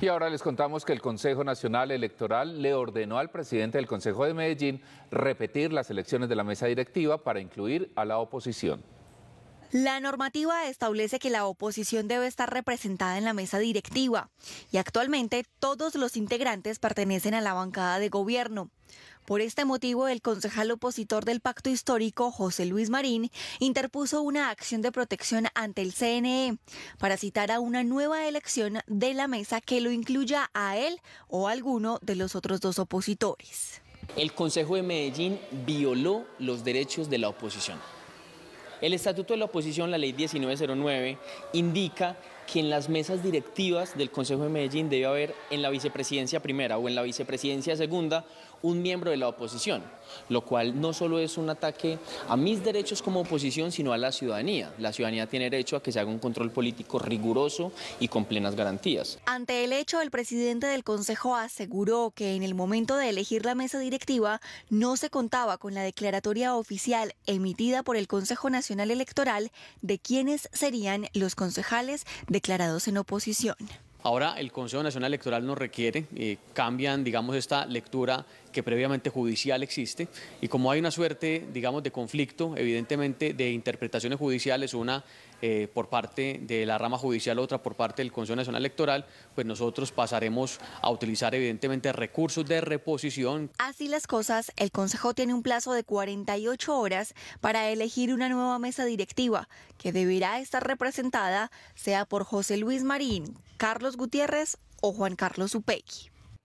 Y ahora les contamos que el Consejo Nacional Electoral le ordenó al presidente del Consejo de Medellín repetir las elecciones de la mesa directiva para incluir a la oposición. La normativa establece que la oposición debe estar representada en la mesa directiva y actualmente todos los integrantes pertenecen a la bancada de gobierno. Por este motivo, el concejal opositor del pacto histórico, José Luis Marín, interpuso una acción de protección ante el CNE para citar a una nueva elección de la mesa que lo incluya a él o a alguno de los otros dos opositores. El Consejo de Medellín violó los derechos de la oposición. El Estatuto de la Oposición, la Ley 1909, indica que en las mesas directivas del Consejo de Medellín debe haber en la vicepresidencia primera o en la vicepresidencia segunda un miembro de la oposición, lo cual no solo es un ataque a mis derechos como oposición, sino a la ciudadanía. La ciudadanía tiene derecho a que se haga un control político riguroso y con plenas garantías. Ante el hecho, el presidente del Consejo aseguró que en el momento de elegir la mesa directiva no se contaba con la declaratoria oficial emitida por el Consejo Nacional Electoral de quiénes serían los concejales declarados en oposición. Ahora el Consejo Nacional Electoral nos requiere, eh, cambian, digamos, esta lectura que previamente judicial existe. Y como hay una suerte, digamos, de conflicto, evidentemente, de interpretaciones judiciales, una eh, por parte de la rama judicial, otra por parte del Consejo Nacional Electoral, pues nosotros pasaremos a utilizar evidentemente recursos de reposición. Así las cosas, el Consejo tiene un plazo de 48 horas para elegir una nueva mesa directiva que deberá estar representada sea por José Luis Marín, Carlos Gutiérrez o Juan Carlos Upegui.